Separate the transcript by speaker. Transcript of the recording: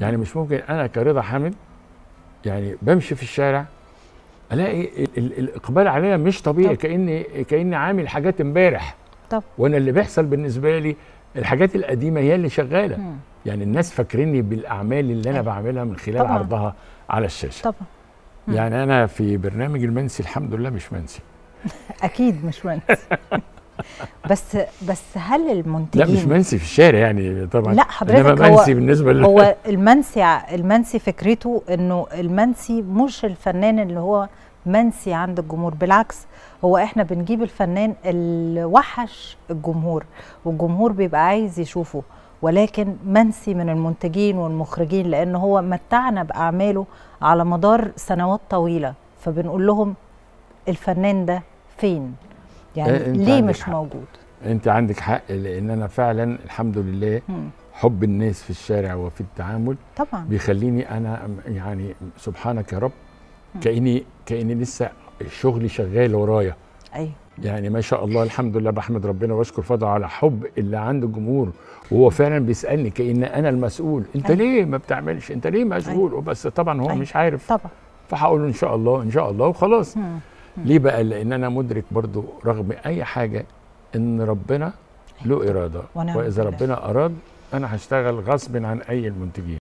Speaker 1: يعني مش ممكن انا كرضا حامد يعني بمشي في الشارع الاقي الاقبال عليا مش طبيعي طب. كاني كاني عامل حاجات امبارح طب وانا اللي بيحصل بالنسبه لي الحاجات القديمه هي اللي شغاله مم. يعني الناس فاكريني بالاعمال اللي انا أيوه. بعملها من خلال طبعا. عرضها على الشاشه طبعا يعني انا في برنامج المنسي الحمد لله مش منسي
Speaker 2: اكيد مش منسي بس بس هل المنتجين لا مش منسي
Speaker 1: في الشارع يعني طبعا لا حضرتك هو منسي بالنسبه لل... هو
Speaker 2: المنسي المنسي فكرته انه المنسي مش الفنان اللي هو منسي عند الجمهور بالعكس هو احنا بنجيب الفنان اللي وحش الجمهور والجمهور بيبقى عايز يشوفه ولكن منسي من المنتجين والمخرجين لان هو متعنا باعماله على مدار سنوات طويله فبنقول لهم الفنان ده فين يعني إيه، ليه مش موجود
Speaker 1: انت عندك حق لان انا فعلا الحمد لله مم. حب الناس في الشارع وفي التعامل طبعا بيخليني انا يعني سبحانك يا رب كاني كاني لسه الشغل شغال ورايا ايوه يعني ما شاء الله الحمد لله بحمد ربنا واشكر فضله على حب اللي عند الجمهور وهو فعلا بيسالني كان انا المسؤول انت أيوه. ليه ما بتعملش انت ليه مشغول أيوه. بس طبعا هو أيوه. مش عارف طبعا فهقول ان شاء الله ان شاء الله وخلاص مم. ليه بقى لان انا مدرك برضو رغم اي حاجه ان ربنا له اراده واذا ربنا اراد انا هشتغل غصب عن اي المنتجين